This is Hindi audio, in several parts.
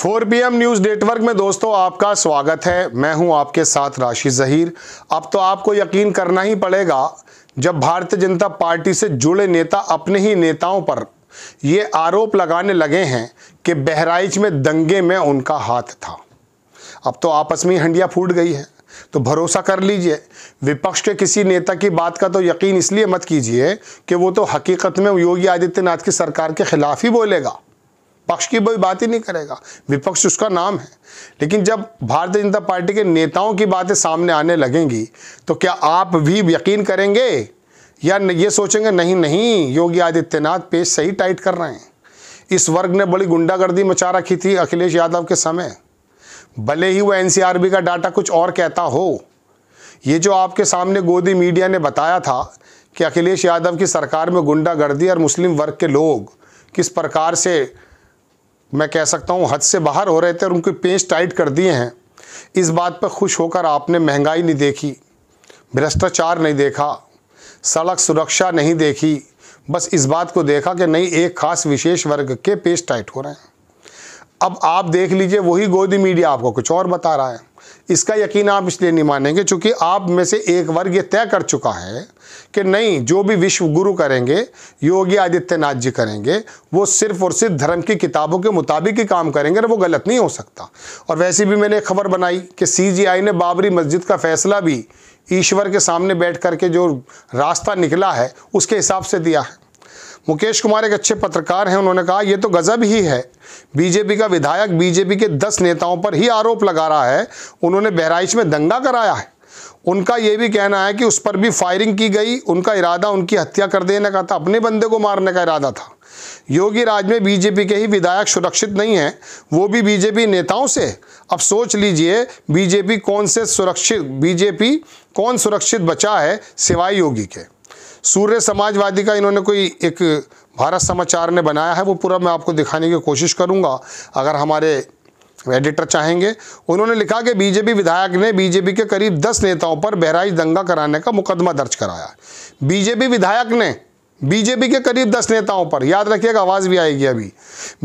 Four P M news network में दोस्तों आपका स्वागत है मैं हूं आपके साथ राशि जहीर अब तो आपको यकीन करना ही पड़ेगा जब भारतीय जनता पार्टी से जुड़े नेता अपने ही नेताओं पर ये आरोप लगाने लगे हैं कि बहराइच में दंगे में उनका हाथ था अब तो आपस में हंडिया फूट गई है तो भरोसा कर लीजिए विपक्ष के किसी नेता की बात का तो यकीन इसलिए मत कीजिए कि वो तो हकीकत में योगी आदित्यनाथ की सरकार के खिलाफ ही बोलेगा पक्ष की कोई बात ही नहीं करेगा विपक्ष उसका नाम है लेकिन जब भारतीय जनता पार्टी के नेताओं की बातें सामने आने लगेंगी तो क्या आप भी यकीन करेंगे या ये सोचेंगे नहीं नहीं योगी आदित्यनाथ पेश सही टाइट कर रहे हैं इस वर्ग ने बड़ी गुंडागर्दी मचा रखी थी अखिलेश यादव के समय भले ही वह एनसीआरबी का डाटा कुछ और कहता हो ये जो आपके सामने गोदी मीडिया ने बताया था कि अखिलेश यादव की सरकार में गुंडागर्दी और मुस्लिम वर्ग के लोग किस प्रकार से मैं कह सकता हूँ हद से बाहर हो रहे थे और उनके पेंच टाइट कर दिए हैं इस बात पर खुश होकर आपने महंगाई नहीं देखी भ्रष्टाचार नहीं देखा सड़क सुरक्षा नहीं देखी बस इस बात को देखा कि नहीं एक खास विशेष वर्ग के पेश टाइट हो रहे हैं अब आप देख लीजिए वही गोदी मीडिया आपको कुछ और बता रहा है इसका यकीन आप इसलिए नहीं मानेंगे चूँकि आप में से एक वर्ग ये तय कर चुका है कि नहीं जो भी विश्व गुरु करेंगे योगी आदित्यनाथ जी करेंगे वो सिर्फ और सिर्फ धर्म की किताबों के मुताबिक ही काम करेंगे और वो गलत नहीं हो सकता और वैसे भी मैंने खबर बनाई कि सी ने बाबरी मस्जिद का फैसला भी ईश्वर के सामने बैठ करके जो रास्ता निकला है उसके हिसाब से दिया है मुकेश कुमार एक अच्छे पत्रकार हैं उन्होंने कहा यह तो गजब ही है बीजेपी का विधायक बीजेपी के दस नेताओं पर ही आरोप लगा रहा है उन्होंने बहराइच में दंगा कराया है उनका यह भी कहना है कि उस पर भी फायरिंग की गई उनका इरादा उनकी हत्या कर देने का था अपने बंदे को मारने का इरादा था योगी राज में बीजेपी के ही विधायक सुरक्षित नहीं हैं वो भी बीजेपी नेताओं से अब सोच लीजिए बीजेपी कौन से सुरक्षित बीजेपी कौन सुरक्षित बचा है सिवाय योगी के सूर्य समाजवादी का इन्होंने कोई एक भारत समाचार ने बनाया है वो पूरा मैं आपको दिखाने की कोशिश करूँगा अगर हमारे एडिटर चाहेंगे उन्होंने लिखा कि बीजेपी विधायक ने बीजेपी के करीब दस नेताओं पर बहराइच दंगा कराने का मुकदमा दर्ज कराया बीजेपी विधायक ने बीजेपी के करीब दस नेताओं पर याद रखिएगा आवाज भी आएगी अभी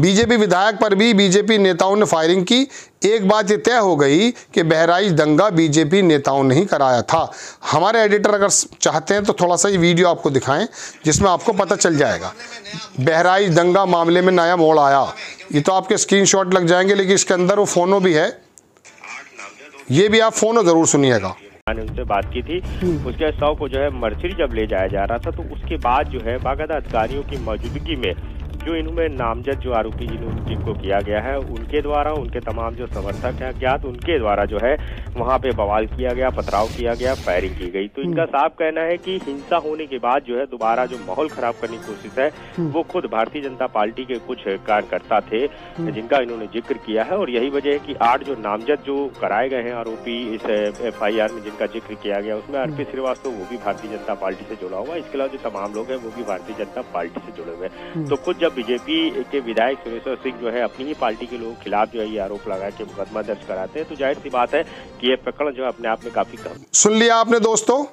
बीजेपी विधायक पर भी बीजेपी नेताओं ने फायरिंग की एक बात यह तय हो गई कि बहराइच दंगा बीजेपी नेताओं ने ही कराया था हमारे एडिटर अगर चाहते हैं तो थोड़ा सा ये वीडियो आपको दिखाएं जिसमें आपको पता चल जाएगा बहराइच दंगा मामले में नया मोड़ आया ये तो आपके स्क्रीन लग जाएंगे लेकिन इसके अंदर वो फोनो भी है ये भी आप फोनो ज़रूर सुनिएगा ने उनसे बात की थी हम्म। उसके शव को जो है मर्सिडीज जब ले जाया जा रहा था तो उसके बाद जो है बागदा अधिकारियों की मौजूदगी में जो इनमें नामजद जो आरोपी जिन जिनको किया गया है उनके द्वारा उनके तमाम जो समर्थक हैं अज्ञात उनके द्वारा जो है वहाँ पे बवाल किया गया पथराव किया गया फायरिंग की गई तो हम्म। इनका साफ कहना है कि हिंसा होने के बाद जो है दोबारा जो माहौल खराब करने की कोशिश है हम्म। वो खुद भारतीय जनता पार्टी के कुछ कार्यकर्ता थे हम्म। जिनका इन्होंने जिक्र किया है और यही वजह है की आठ जो नामजद जो कराए गए हैं आरोपी इस एफ में जिनका जिक्र किया गया उसमें अर्पित श्रीवास्तव वो भी भारतीय जनता पार्टी से जुड़ा हुआ इसके अलावा जो तमाम लोग हैं वो भी भारतीय जनता पार्टी से जुड़े हुए हैं तो खुद जब बीजेपी के विधायक सुरेश्वर सिंह जो है अपनी ही पार्टी के लोगों के खिलाफ जो है ये आरोप लगा के मुकदमा दर्ज कराते हैं तो जाहिर सी बात है कि ये प्रकरण जो है अपने आप में काफी कम सुन लिया आपने दोस्तों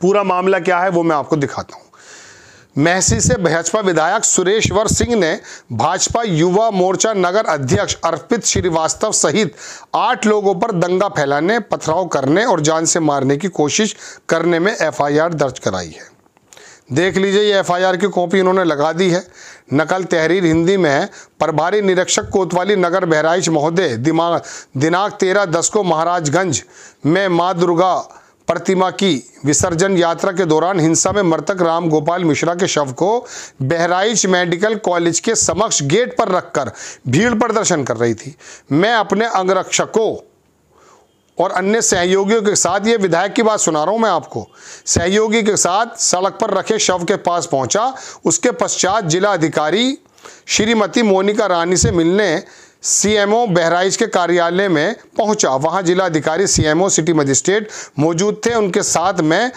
पूरा मामला क्या है वो मैं आपको दिखाता हूँ महसी से भाजपा विधायक सुरेशवर सिंह ने भाजपा युवा मोर्चा नगर अध्यक्ष अर्पित श्रीवास्तव सहित आठ लोगों पर दंगा फैलाने पथराव करने और जान से मारने की कोशिश करने में एफआईआर दर्ज कराई है देख लीजिए ये एफआईआर की कॉपी उन्होंने लगा दी है नकल तहरीर हिंदी में है प्रभारी निरीक्षक कोतवाली नगर बहराइच महोदय दिमाग दिनांक तेरह दस को महाराजगंज में माँ दुर्गा प्रतिमा की विसर्जन यात्रा के दौरान हिंसा में मृतक राम गोपाल मिश्रा के शव को बहराइच मेडिकल कॉलेज के समक्ष गेट पर रखकर भीड़ प्रदर्शन कर रही थी मैं अपने अंगरक्षकों और अन्य सहयोगियों के साथ ये विधायक की बात सुना रहा हूं मैं आपको सहयोगी के साथ सड़क पर रखे शव के पास पहुंचा उसके पश्चात जिला अधिकारी श्रीमती मोनिका रानी से मिलने सीएमओ बहराइच के कार्यालय में पहुंचा वहां अधिकारी सीएमओ सिटी मजिस्ट्रेट मौजूद थे उनके साथ में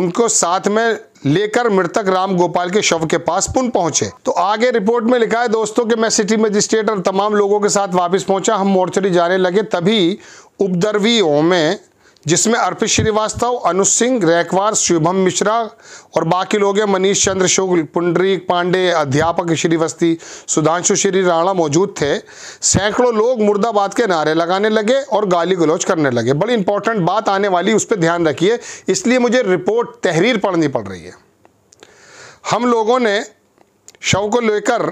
उनको साथ में लेकर मृतक राम गोपाल के शव के पास पुन पहुंचे तो आगे रिपोर्ट में लिखा है दोस्तों कि मैं सिटी मजिस्ट्रेट और तमाम लोगों के साथ वापस पहुंचा हम मोर्चरी जाने लगे तभी उपद्रवियों में जिसमें अर्पित श्रीवास्तव अनु सिंह रैकवार शुभम मिश्रा और बाकी लोग हैं मनीष चंद्र शुक्ल पुंडरीक पांडे अध्यापक श्रीवस्ती सुधांशु श्री राणा मौजूद थे सैकड़ों लोग मुर्दाबाद के नारे लगाने लगे और गाली गलौज करने लगे बड़ी इंपॉर्टेंट बात आने वाली उस पर ध्यान रखिए इसलिए मुझे रिपोर्ट तहरीर पढ़नी पड़ रही है हम लोगों ने शव को लेकर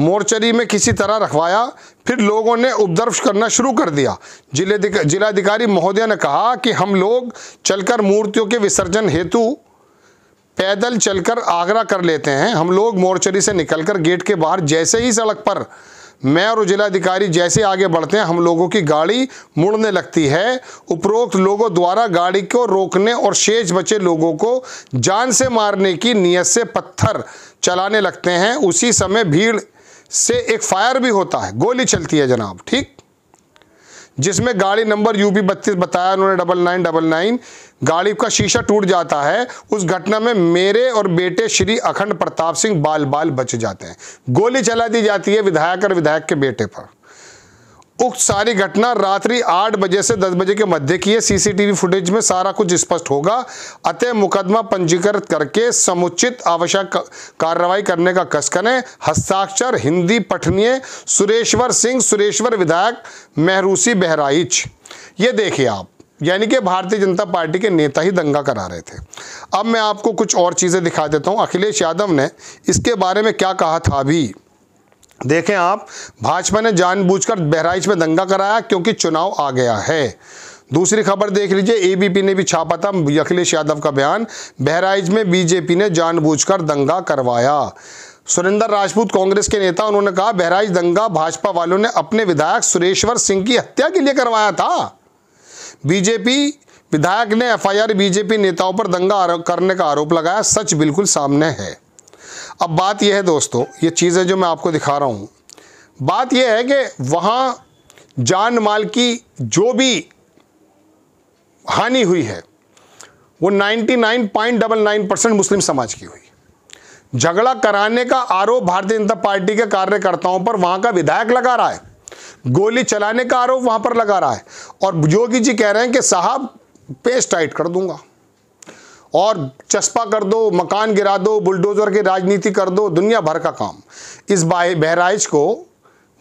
मोर्चरी में किसी तरह रखवाया फिर लोगों ने उपद्रव करना शुरू कर दिया जिले जिलाधिकारी महोदय ने कहा कि हम लोग चलकर मूर्तियों के विसर्जन हेतु पैदल चलकर आगरा कर लेते हैं हम लोग मोर्चरी से निकलकर गेट के बाहर जैसे ही सड़क पर मैं और जिलाधिकारी जैसे आगे बढ़ते हैं हम लोगों की गाड़ी मुड़ने लगती है उपरोक्त लोगों द्वारा गाड़ी को रोकने और शेष बचे लोगों को जान से मारने की नीयत से पत्थर चलाने लगते हैं उसी समय भीड़ से एक फायर भी होता है गोली चलती है जनाब ठीक जिसमें गाड़ी नंबर यूपी बत्तीस बताया उन्होंने डबल नाइन डबल नाइन गाड़ी का शीशा टूट जाता है उस घटना में मेरे और बेटे श्री अखंड प्रताप सिंह बाल बाल बच जाते हैं गोली चला दी जाती है विधायक और विधायक के बेटे पर उक्त सारी घटना रात्रि आठ बजे से दस बजे के मध्य की है सीसीटीवी फुटेज में सारा कुछ स्पष्ट होगा अतः मुकदमा पंजीकृत करके समुचित आवश्यक कार्रवाई करने का कस करें हस्ताक्षर हिंदी पठनीय सुरेश्वर सिंह सुरेश्वर विधायक मेहरूसी बहराइच ये देखिए आप यानी कि भारतीय जनता पार्टी के नेता ही दंगा करा रहे थे अब मैं आपको कुछ और चीज़ें दिखा देता हूँ अखिलेश यादव ने इसके बारे में क्या कहा था अभी देखें आप भाजपा ने जानबूझकर बहराइच में दंगा कराया क्योंकि चुनाव आ गया है दूसरी खबर देख लीजिए एबीपी ने भी छापा था अखिलेश यादव का बयान बहराइच में बीजेपी ने जानबूझकर दंगा करवाया सुरेंद्र राजपूत कांग्रेस के नेता उन्होंने कहा बहराइच दंगा भाजपा वालों ने अपने विधायक सुरेश्वर सिंह की हत्या के लिए करवाया था बीजेपी विधायक ने एफआईआर बीजेपी नेताओं पर दंगा करने का आरोप लगाया सच बिल्कुल सामने है अब बात यह है दोस्तों ये चीज़ें जो मैं आपको दिखा रहा हूँ बात यह है कि वहाँ जान माल की जो भी हानि हुई है वो 99.99 परसेंट मुस्लिम समाज की हुई झगड़ा कराने का आरोप भारतीय जनता पार्टी के कार्यकर्ताओं पर वहाँ का विधायक लगा रहा है गोली चलाने का आरोप वहाँ पर लगा रहा है और योगी जी कह रहे हैं कि साहब पेस्ट टाइट कर दूंगा और चस्पा कर दो मकान गिरा दो बुलडोज़र की राजनीति कर दो दुनिया भर का काम इस बहराइच को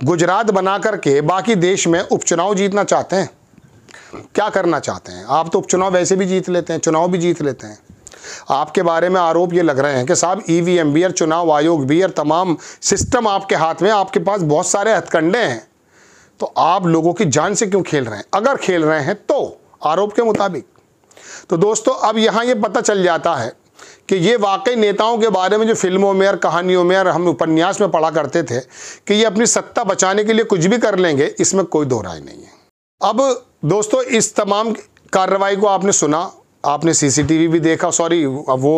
गुजरात बना करके बाकी देश में उपचुनाव जीतना चाहते हैं क्या करना चाहते हैं आप तो उपचुनाव वैसे भी जीत लेते हैं चुनाव भी जीत लेते हैं आपके बारे में आरोप ये लग रहे हैं कि साहब ईवीएम भी और चुनाव आयोग भी और तमाम सिस्टम आपके हाथ में आपके पास बहुत सारे हथकंडे हैं तो आप लोगों की जान से क्यों खेल रहे हैं अगर खेल रहे हैं तो आरोप के मुताबिक तो दोस्तों अब यहाँ ये पता चल जाता है कि ये वाकई नेताओं के बारे में जो फिल्मों में और कहानियों में और हम उपन्यास में पढ़ा करते थे कि ये अपनी सत्ता बचाने के लिए कुछ भी कर लेंगे इसमें कोई दो राय नहीं है अब दोस्तों इस तमाम कार्रवाई को आपने सुना आपने सीसीटीवी भी देखा सॉरी वो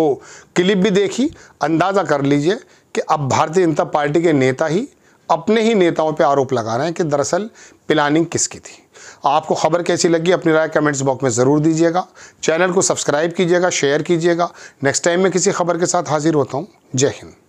क्लिप भी देखी अंदाज़ा कर लीजिए कि अब भारतीय जनता पार्टी के नेता ही अपने ही नेताओं पर आरोप लगा रहे हैं कि दरअसल प्लानिंग किसकी थी आपको खबर कैसी लगी अपनी राय कमेंट्स बॉक्स में ज़रूर दीजिएगा चैनल को सब्सक्राइब कीजिएगा शेयर कीजिएगा नेक्स्ट टाइम में किसी खबर के साथ हाजिर होता हूँ जय हिंद